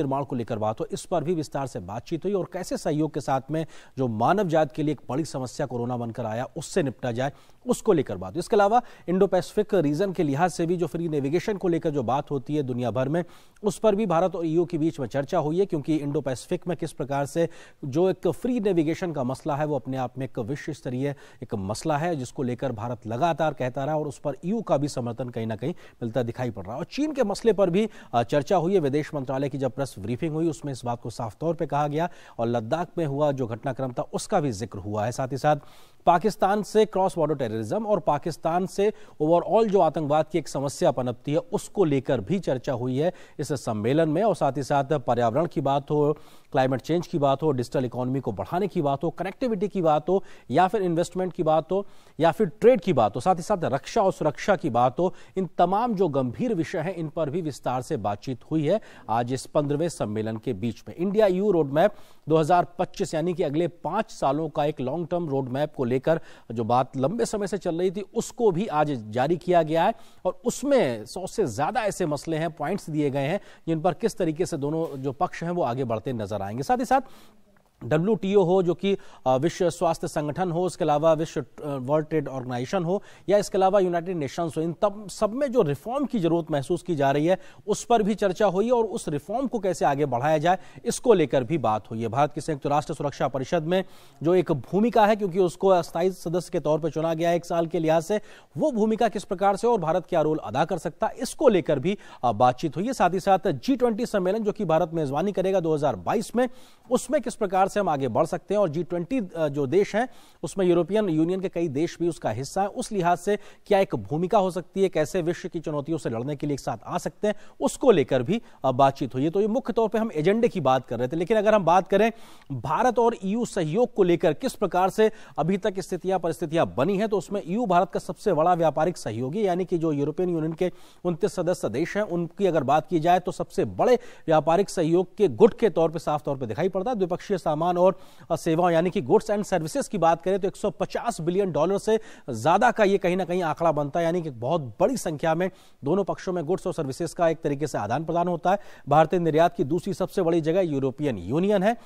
निर्माण को लेकर बात हो इस पर भी विस्तार से बातचीत हुई और कैसे सहयोग के साथ में जो मानव जात के लिए एक बड़ी समस्या कोरोना बनकर आया उससे निपटा जाए उसको लेकर बात इसके अलावा इंडो पैसिफिक रीजन के लिहाज से भी जो फ्री नेविगेशन को लेकर जो बात होती है दुनिया भर में उस पर भी भारत और ईयू के बीच में चर्चा हुई है क्योंकि इंडो पैसिफिक में किस प्रकार से जो एक फ्री नेविगेशन का मसला है वो अपने आप में एक विश्व स्तरीय एक मसला है जिसको लेकर भारत लगातार कहता रहा और उस पर ईयू का भी समर्थन कहीं ना कहीं मिलता दिखाई पड़ रहा और चीन के मसले पर भी चर्चा हुई है विदेश मंत्रालय की जब प्रेस प्रेस ब्रीफिंग हुई उसमें इस बात को साफ तौर पर कहा गया और लद्दाख में हुआ जो घटनाक्रम था उसका भी जिक्र हुआ है साथ ही साथ पाकिस्तान से क्रॉस बॉर्डर टेररिज्म और पाकिस्तान से ओवरऑल जो आतंकवाद की एक समस्या पनपती है उसको लेकर भी चर्चा हुई है इस सम्मेलन में और साथ ही साथ पर्यावरण की बात हो क्लाइमेट चेंज की बात हो डिजिटल इकोनॉमी को बढ़ाने की बात हो कनेक्टिविटी की बात हो या फिर इन्वेस्टमेंट की बात हो या फिर ट्रेड की बात हो साथ ही साथ रक्षा और सुरक्षा की बात हो इन तमाम जो गंभीर विषय हैं इन पर भी विस्तार से बातचीत हुई है आज इस पंद्रहवें सम्मेलन के बीच में इंडिया यू रोडमैप दो यानी कि अगले पांच सालों का एक लॉन्ग टर्म रोडमैप को लेकर जो बात लंबे समय से चल रही थी उसको भी आज जारी किया गया है और उसमें सौ से ज्यादा ऐसे मसले हैं पॉइंट्स दिए गए हैं जिन पर किस तरीके से दोनों जो पक्ष हैं वो आगे बढ़ते नजर आएंगे साथ ही साथ डब्ल्यू हो जो कि विश्व स्वास्थ्य संगठन हो उसके अलावा विश्व वर्ल्ड ट्रेड ऑर्गेनाइजेशन हो या इसके अलावा यूनाइटेड नेशंस हो इन तब सब में जो रिफॉर्म की जरूरत महसूस की जा रही है उस पर भी चर्चा हुई और उस रिफॉर्म को कैसे आगे बढ़ाया जाए इसको लेकर भी बात हुई है भारत की संयुक्त राष्ट्र सुरक्षा परिषद में जो एक भूमिका है क्योंकि उसको अस्थायी सदस्य के तौर पर चुना गया एक साल के लिहाज से वो भूमिका किस प्रकार से और भारत क्या रोल अदा कर सकता है इसको लेकर भी बातचीत हुई है साथ ही साथ जी सम्मेलन जो कि भारत मेजबानी करेगा दो में उसमें किस प्रकार से हम आगे बढ़ सकते हैं और जी ट्वेंटी जो देश हैं उसमें यूरोपियन यूनियन के कई देश भी उसका हिस्सा है उस लिहाज से क्या एक भूमिका हो सकती है कैसे विश्व की चुनौतियों से लड़ने के लिए एक साथ आ सकते हैं उसको लेकर भी बातचीत हुई है तो ये मुख्य तौर पर हम एजेंडे की बात कर रहे थे लेकिन अगर हम बात करें भारत और ईयू e सहयोग को लेकर किस प्रकार से अभी तक स्थितियां परिस्थितियां बनी है तो उसमें ईयू e भारत का सबसे बड़ा व्यापारिक सहयोगी यानी कि जो यूरोपियन यूनियन के उनतीस सदस्य देश हैं उनकी अगर बात की जाए तो सबसे बड़े व्यापारिक सहयोग के गुट के तौर पर साफ तौर पर दिखाई पड़ता है द्विपक्षीय सामने सामान और सेवाओं यानी कि गुड्स एंड सर्विसेज की बात करें तो 150 बिलियन डॉलर से ज़्यादा का ये कहीं ना कहीं आंकड़ा बनता है यानी कि बहुत बड़ी संख्या में दोनों पक्षों में गुड्स और सर्विसेज का एक तरीके से आदान प्रदान होता है भारतीय निर्यात की दूसरी सबसे बड़ी जगह यूरोपियन यूनियन है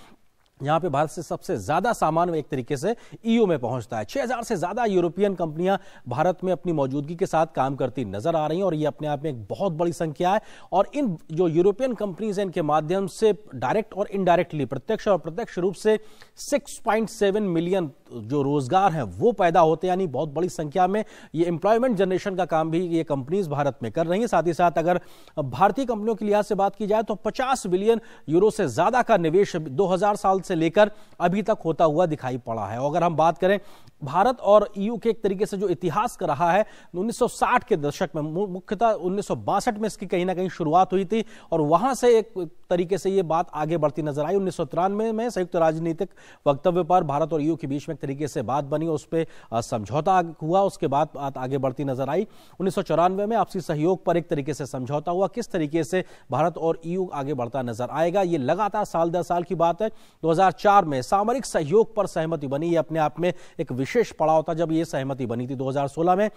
यहाँ पे भारत से सबसे ज्यादा सामान एक तरीके से ईयू e में पहुंचता है 6000 से ज्यादा यूरोपियन कंपनियां भारत में अपनी मौजूदगी के साथ काम करती नजर आ रही हैं और ये अपने आप में एक बहुत बड़ी संख्या है और इन जो यूरोपियन कंपनीज हैं इनके माध्यम से डायरेक्ट और इनडायरेक्टली प्रत्यक्ष और प्रत्यक्ष रूप से सिक्स मिलियन जो रोजगार हैं वो पैदा होते हैं यानी बहुत बड़ी संख्या में ये एम्प्लॉयमेंट जनरेशन का काम भी ये कंपनीज भारत में कर रही हैं साथ ही साथ अगर भारतीय कंपनियों के लिहाज से बात की जाए तो पचास बिलियन यूरो से ज्यादा का निवेश दो साल से लेकर अभी तक होता हुआ दिखाई पड़ा है अगर हम बात करें भारत और ईयू के एक तरीके से जो इतिहास कर रहा है 1960 के दशक में मुख्यतः उन्नीस में इसकी कहीं ना कहीं शुरुआत हुई थी और वहां से एक तरीके से ये बात आगे बढ़ती नजर आई उन्नीस में, में संयुक्त राजनीतिक वक्तव्य पर भारत और ईयू के बीच में तरीके से बात बनी उस पर समझौता हुआ उसके बाद बात आगे बढ़ती नजर आई उन्नीस में आपसी सहयोग पर एक तरीके से समझौता हुआ किस तरीके से भारत और ईयू e आगे बढ़ता नजर आएगा ये लगातार साल दर साल की बात है दो में सामरिक सहयोग पर सहमति बनी ये अपने आप में एक विशेष पड़ाव था जब ये सहमति बनी थी 2016 में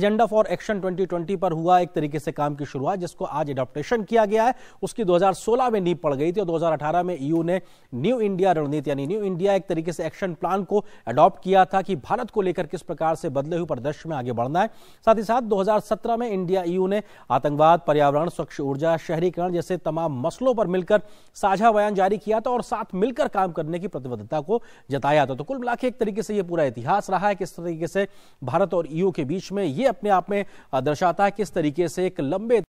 एजेंडा फॉर एक्शन 2020 पर हुआ एक तरीके से काम की शुरुआत जिसको आज एडोप्टेशन किया गया है उसकी 2016 में नींव पड़ गई थी और 2018 में ईयू e ने न्यू इंडिया रणनीति यानी न्यू इंडिया एक तरीके से एक्शन प्लान को अडॉप्ट किया था कि भारत को लेकर किस प्रकार से बदले हुए परिदृश्य में आगे बढ़ना है साथ ही साथ 2017 में इंडिया ईयू e ने आतंकवाद पर्यावरण स्वच्छ ऊर्जा शहरीकरण जैसे तमाम मसलों पर मिलकर साझा बयान जारी किया था और साथ मिलकर काम करने की प्रतिबद्धता को जताया था तो कुल मिला एक तरीके से यह पूरा इतिहास रहा है किस तरीके से भारत और ईयू e के बीच में ये अपने आप में दर्शाता है किस तरीके से एक लंबे